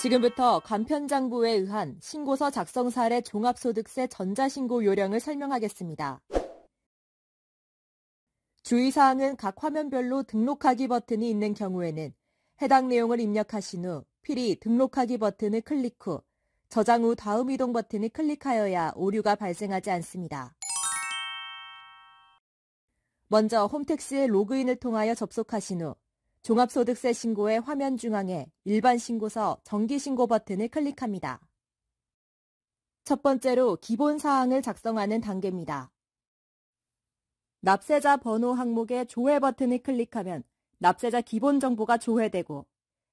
지금부터 간편장부에 의한 신고서 작성 사례 종합소득세 전자신고 요령을 설명하겠습니다. 주의사항은 각 화면별로 등록하기 버튼이 있는 경우에는 해당 내용을 입력하신 후 필히 등록하기 버튼을 클릭 후 저장 후 다음 이동 버튼을 클릭하여야 오류가 발생하지 않습니다. 먼저 홈택스에 로그인을 통하여 접속하신 후 종합소득세 신고의 화면 중앙에 일반 신고서 정기 신고 버튼을 클릭합니다. 첫 번째로 기본 사항을 작성하는 단계입니다. 납세자 번호 항목의 조회 버튼을 클릭하면 납세자 기본 정보가 조회되고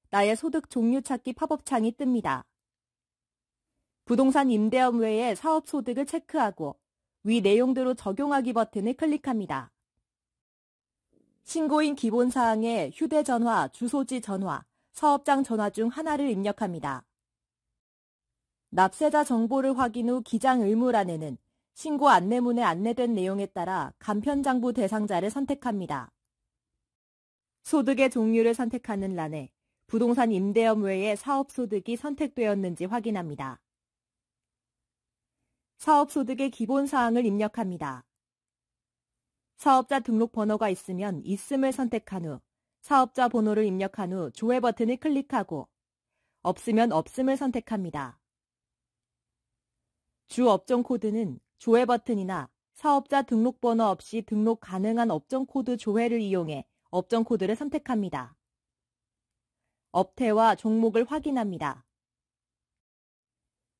나의 소득 종류 찾기 팝업 창이 뜹니다. 부동산 임대업 외에 사업 소득을 체크하고 위 내용대로 적용하기 버튼을 클릭합니다. 신고인 기본 사항에 휴대전화, 주소지 전화, 사업장 전화 중 하나를 입력합니다. 납세자 정보를 확인 후 기장 의무란에는 신고 안내문에 안내된 내용에 따라 간편장부 대상자를 선택합니다. 소득의 종류를 선택하는 란에 부동산 임대업 외에 사업소득이 선택되었는지 확인합니다. 사업소득의 기본 사항을 입력합니다. 사업자 등록 번호가 있으면 있음을 선택한 후 사업자 번호를 입력한 후 조회 버튼을 클릭하고 없으면 없음을 선택합니다. 주 업종 코드는 조회 버튼이나 사업자 등록 번호 없이 등록 가능한 업종 코드 조회를 이용해 업종 코드를 선택합니다. 업태와 종목을 확인합니다.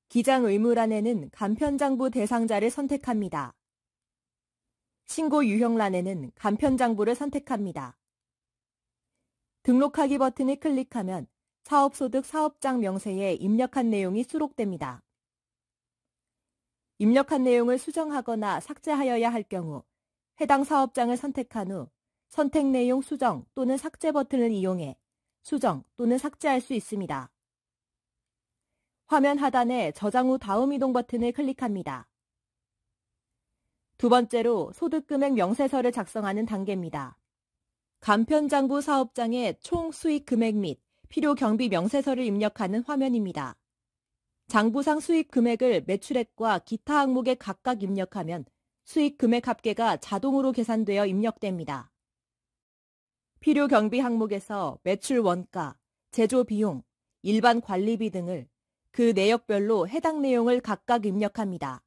기장 의무란에는 간편장부 대상자를 선택합니다. 신고 유형란에는 간편장부를 선택합니다. 등록하기 버튼을 클릭하면 사업소득 사업장 명세에 입력한 내용이 수록됩니다. 입력한 내용을 수정하거나 삭제하여야 할 경우 해당 사업장을 선택한 후 선택 내용 수정 또는 삭제 버튼을 이용해 수정 또는 삭제할 수 있습니다. 화면 하단에 저장 후 다음 이동 버튼을 클릭합니다. 두 번째로 소득금액 명세서를 작성하는 단계입니다. 간편장부 사업장의 총 수익 금액 및 필요 경비 명세서를 입력하는 화면입니다. 장부상 수익 금액을 매출액과 기타 항목에 각각 입력하면 수익 금액 합계가 자동으로 계산되어 입력됩니다. 필요 경비 항목에서 매출 원가, 제조 비용, 일반 관리비 등을 그 내역별로 해당 내용을 각각 입력합니다.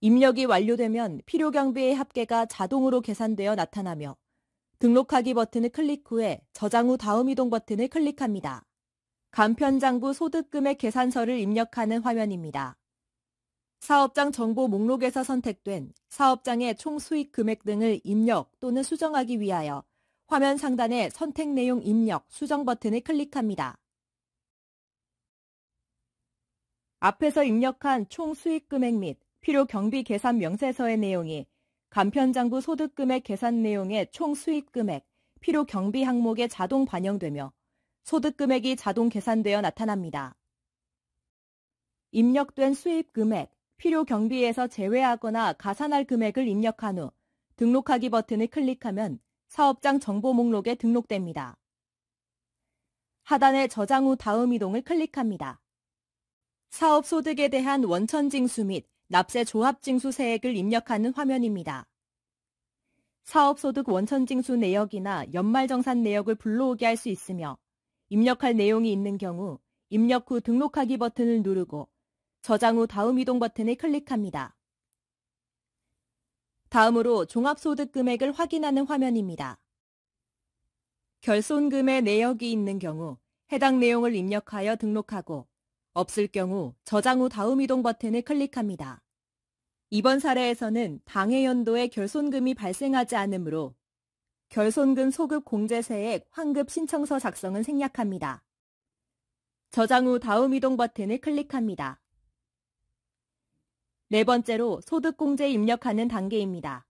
입력이 완료되면 필요 경비의 합계가 자동으로 계산되어 나타나며 등록하기 버튼을 클릭 후에 저장 후 다음 이동 버튼을 클릭합니다. 간편장부 소득금액 계산서를 입력하는 화면입니다. 사업장 정보 목록에서 선택된 사업장의 총 수익 금액 등을 입력 또는 수정하기 위하여 화면 상단의 선택 내용 입력 수정 버튼을 클릭합니다. 앞에서 입력한 총 수익 금액 및 필요 경비 계산 명세서의 내용이 간편장부 소득금액 계산 내용의 총 수입금액, 필요 경비 항목에 자동 반영되며 소득금액이 자동 계산되어 나타납니다. 입력된 수입금액, 필요 경비에서 제외하거나 가산할 금액을 입력한 후 등록하기 버튼을 클릭하면 사업장 정보 목록에 등록됩니다. 하단의 저장 후 다음 이동을 클릭합니다. 사업 소득에 대한 원천 징수 및 납세 조합징수세액을 입력하는 화면입니다. 사업소득 원천징수 내역이나 연말정산 내역을 불러오게 할 수 있으며 입력할 내용이 있는 경우 입력 후 등록하기 버튼을 누르고 저장 후 다음 이동 버튼을 클릭합니다. 다음으로 종합소득 금액을 확인하는 화면입니다. 결손금의 내역이 있는 경우 해당 내용을 입력하여 등록하고 없을 경우 저장 후 다음 이동 버튼을 클릭합니다. 이번 사례에서는 당해 연도에 결손금이 발생하지 않으므로 결손금 소급 공제세액 환급 신청서 작성은 생략합니다. 저장 후 다음 이동 버튼을 클릭합니다. 네 번째로 소득공제 입력하는 단계입니다.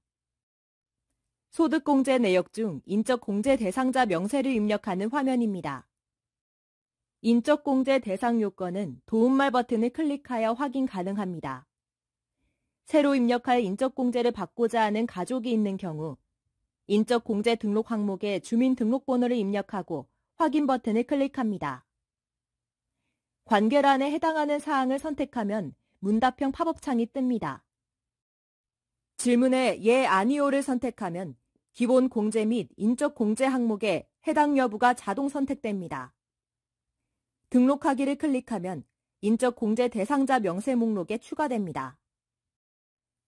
소득공제 내역 중 인적공제 대상자 명세를 입력하는 화면입니다. 인적공제 대상 요건은 도움말 버튼을 클릭하여 확인 가능합니다. 새로 입력할 인적공제를 받고자 하는 가족이 있는 경우 인적공제 등록 항목에 주민등록번호를 입력하고 확인 버튼을 클릭합니다. 관계란에 해당하는 사항을 선택하면 문답형 팝업창이 뜹니다. 질문에 예, 아니오를 선택하면 기본 공제 및 인적 공제 항목에 해당 여부가 자동 선택됩니다. 등록하기를 클릭하면 인적 공제 대상자 명세 목록에 추가됩니다.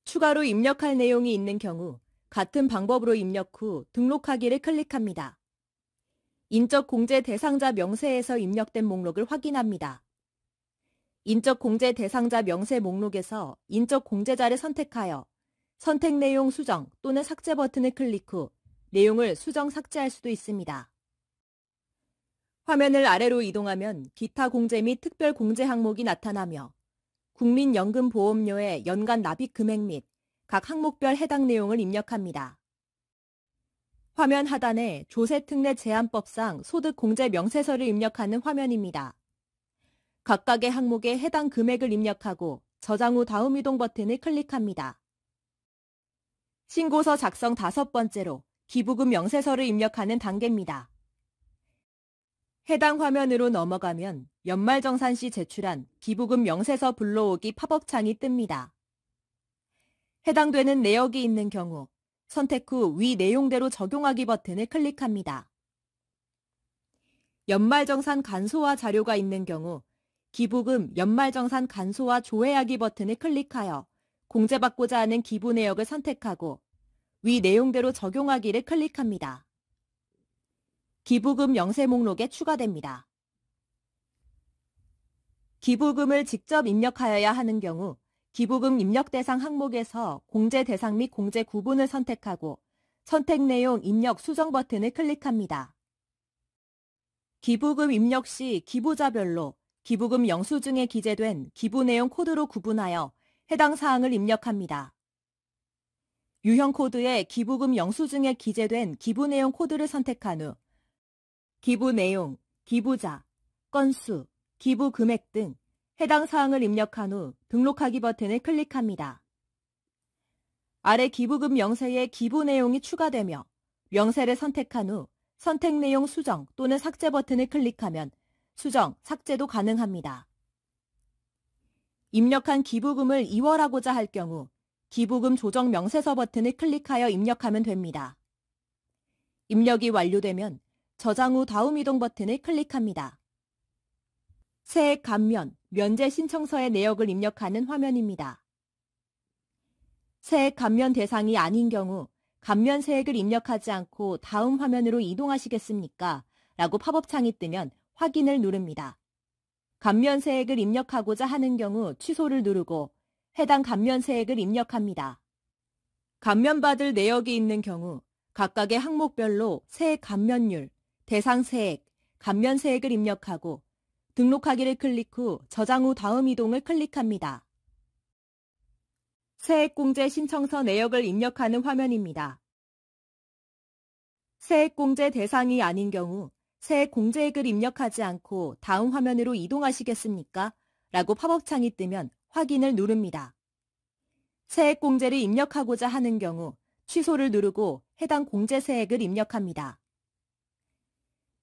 추가로 입력할 내용이 있는 경우 같은 방법으로 입력 후 등록하기를 클릭합니다. 인적 공제 대상자 명세에서 입력된 목록을 확인합니다. 인적 공제 대상자 명세 목록에서 인적 공제자를 선택하여 선택 내용 수정 또는 삭제 버튼을 클릭 후 내용을 수정 삭제할 수도 있습니다. 화면을 아래로 이동하면 기타 공제 및 특별 공제 항목이 나타나며 국민연금보험료의 연간 납입 금액 및 각 항목별 해당 내용을 입력합니다. 화면 하단에 조세특례 제한법상 소득공제 명세서를 입력하는 화면입니다. 각각의 항목에 해당 금액을 입력하고 저장 후 다음 이동 버튼을 클릭합니다. 신고서 작성 다섯 번째로 기부금 명세서를 입력하는 단계입니다. 해당 화면으로 넘어가면 연말정산 시 제출한 기부금 명세서 불러오기 팝업창이 뜹니다. 해당되는 내역이 있는 경우 선택 후 위 내용대로 적용하기 버튼을 클릭합니다. 연말정산 간소화 자료가 있는 경우 기부금 연말정산 간소화 조회하기 버튼을 클릭하여 공제받고자 하는 기부 내역을 선택하고 위 내용대로 적용하기를 클릭합니다. 기부금 영세 목록에 추가됩니다. 기부금을 직접 입력하여야 하는 경우 기부금 입력 대상 항목에서 공제 대상 및 공제 구분을 선택하고 선택 내용 입력 수정 버튼을 클릭합니다. 기부금 입력 시 기부자별로 기부금 영수증에 기재된 기부 내용 코드로 구분하여 해당 사항을 입력합니다. 유형 코드에 기부금 영수증에 기재된 기부 내용 코드를 선택한 후 기부 내용, 기부자, 건수, 기부 금액 등 해당 사항을 입력한 후 등록하기 버튼을 클릭합니다. 아래 기부금 명세에 기부 내용이 추가되며 명세를 선택한 후 선택 내용 수정 또는 삭제 버튼을 클릭하면 수정, 삭제도 가능합니다. 입력한 기부금을 이월하고자 할 경우 기부금 조정 명세서 버튼을 클릭하여 입력하면 됩니다. 입력이 완료되면 저장 후 다음 이동 버튼을 클릭합니다. 세액 감면, 면제 신청서의 내역을 입력하는 화면입니다. 세액 감면 대상이 아닌 경우 감면 세액을 입력하지 않고 다음 화면으로 이동하시겠습니까? 라고 팝업 창이 뜨면 확인을 누릅니다. 감면 세액을 입력하고자 하는 경우 취소를 누르고 해당 감면 세액을 입력합니다. 감면받을 내역이 있는 경우 각각의 항목별로 세액 감면율, 대상 세액, 감면 세액을 입력하고 등록하기를 클릭 후 저장 후 다음 이동을 클릭합니다. 세액공제 신청서 내역을 입력하는 화면입니다. 세액공제 대상이 아닌 경우 세액공제액을 입력하지 않고 다음 화면으로 이동하시겠습니까? 라고 팝업창이 뜨면 확인을 누릅니다. 세액공제를 입력하고자 하는 경우 취소를 누르고 해당 공제세액을 입력합니다.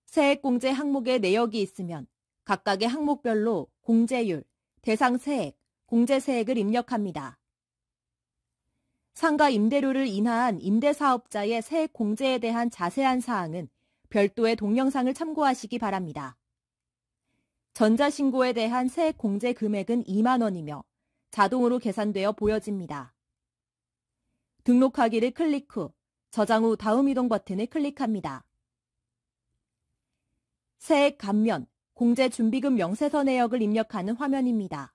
세액공제 항목의 내역이 있으면 각각의 항목별로 공제율, 대상 세액, 공제 세액을 입력합니다. 상가 임대료를 인하한 임대사업자의 세액 공제에 대한 자세한 사항은 별도의 동영상을 참고하시기 바랍니다. 전자신고에 대한 세액 공제 금액은 2만 원이며 자동으로 계산되어 보여집니다. 등록하기를 클릭 후 저장 후 다음 이동 버튼을 클릭합니다. 세액 감면, 공제준비금 명세서 내역을 입력하는 화면입니다.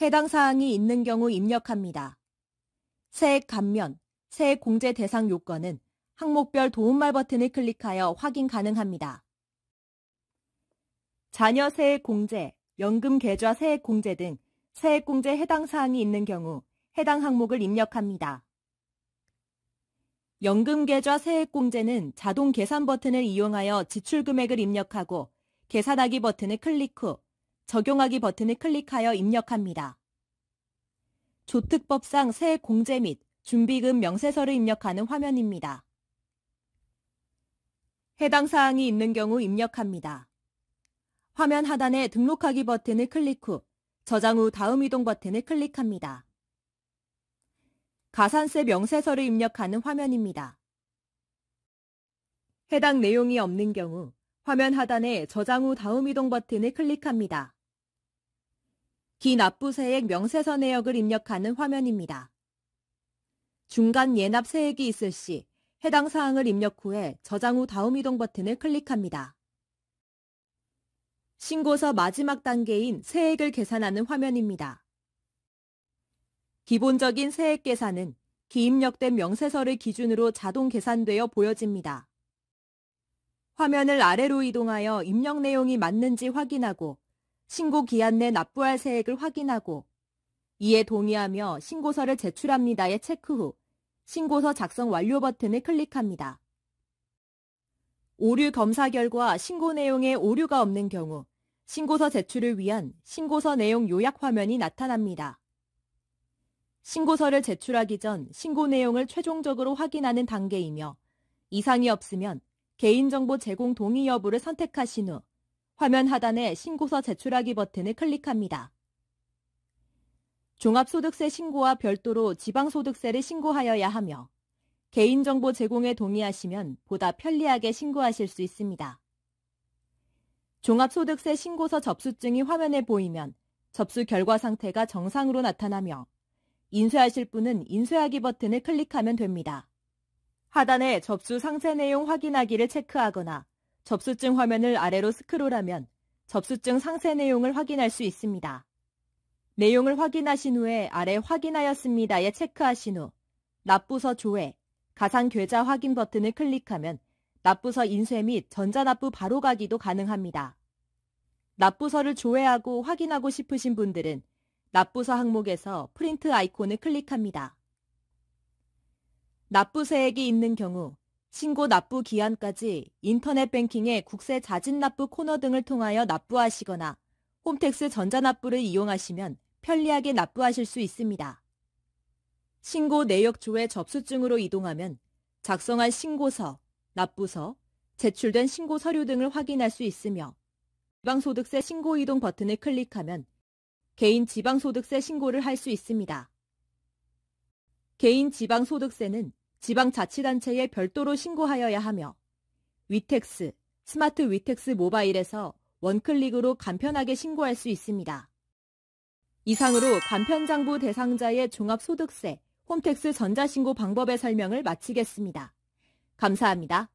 해당 사항이 있는 경우 입력합니다. 세액 감면, 세액 공제 대상 요건은 항목별 도움말 버튼을 클릭하여 확인 가능합니다. 자녀 세액 공제, 연금 계좌 세액 공제 등 세액 공제 해당 사항이 있는 경우 해당 항목을 입력합니다. 연금계좌 세액공제는 자동 계산 버튼을 이용하여 지출 금액을 입력하고 계산하기 버튼을 클릭 후 적용하기 버튼을 클릭하여 입력합니다. 조특법상 세액공제 및 준비금 명세서를 입력하는 화면입니다. 해당 사항이 있는 경우 입력합니다. 화면 하단에 등록하기 버튼을 클릭 후 저장 후 다음 이동 버튼을 클릭합니다. 가산세 명세서를 입력하는 화면입니다. 해당 내용이 없는 경우 화면 하단에 저장 후 다음 이동 버튼을 클릭합니다. 기납부세액 명세서 내역을 입력하는 화면입니다. 중간 예납 세액이 있을 시 해당 사항을 입력 후에 저장 후 다음 이동 버튼을 클릭합니다. 신고서 마지막 단계인 세액을 계산하는 화면입니다. 기본적인 세액 계산은 기입력된 명세서를 기준으로 자동 계산되어 보여집니다. 화면을 아래로 이동하여 입력 내용이 맞는지 확인하고 신고 기한 내 납부할 세액을 확인하고 이에 동의하며 신고서를 제출합니다의 체크 후 신고서 작성 완료 버튼을 클릭합니다. 오류 검사 결과 신고 내용에 오류가 없는 경우 신고서 제출을 위한 신고서 내용 요약 화면이 나타납니다. 신고서를 제출하기 전 신고 내용을 최종적으로 확인하는 단계이며 이상이 없으면 개인정보 제공 동의 여부를 선택하신 후 화면 하단에 신고서 제출하기 버튼을 클릭합니다. 종합소득세 신고와 별도로 지방소득세를 신고하여야 하며 개인정보 제공에 동의하시면 보다 편리하게 신고하실 수 있습니다. 종합소득세 신고서 접수증이 화면에 보이면 접수 결과 상태가 정상으로 나타나며 인쇄하실 분은 인쇄하기 버튼을 클릭하면 됩니다. 하단에 접수 상세 내용 확인하기를 체크하거나 접수증 화면을 아래로 스크롤하면 접수증 상세 내용을 확인할 수 있습니다. 내용을 확인하신 후에 아래 확인하였습니다에 체크하신 후 납부서 조회, 가상계좌 확인 버튼을 클릭하면 납부서 인쇄 및 전자납부 바로가기도 가능합니다. 납부서를 조회하고 확인하고 싶으신 분들은 납부서 항목에서 프린트 아이콘을 클릭합니다. 납부세액이 있는 경우 신고 납부 기한까지 인터넷 뱅킹의 국세 자진 납부 코너 등을 통하여 납부하시거나 홈택스 전자납부를 이용하시면 편리하게 납부하실 수 있습니다. 신고 내역조회 접수증으로 이동하면 작성한 신고서, 납부서, 제출된 신고 서류 등을 확인할 수 있으며 지방소득세 신고 이동 버튼을 클릭하면 개인 지방소득세 신고를 할 수 있습니다. 개인 지방소득세는 지방자치단체에 별도로 신고하여야 하며 위텍스, 스마트 위텍스 모바일에서 원클릭으로 간편하게 신고할 수 있습니다. 이상으로 간편장부 대상자의 종합소득세, 홈텍스 전자신고 방법의 설명을 마치겠습니다. 감사합니다.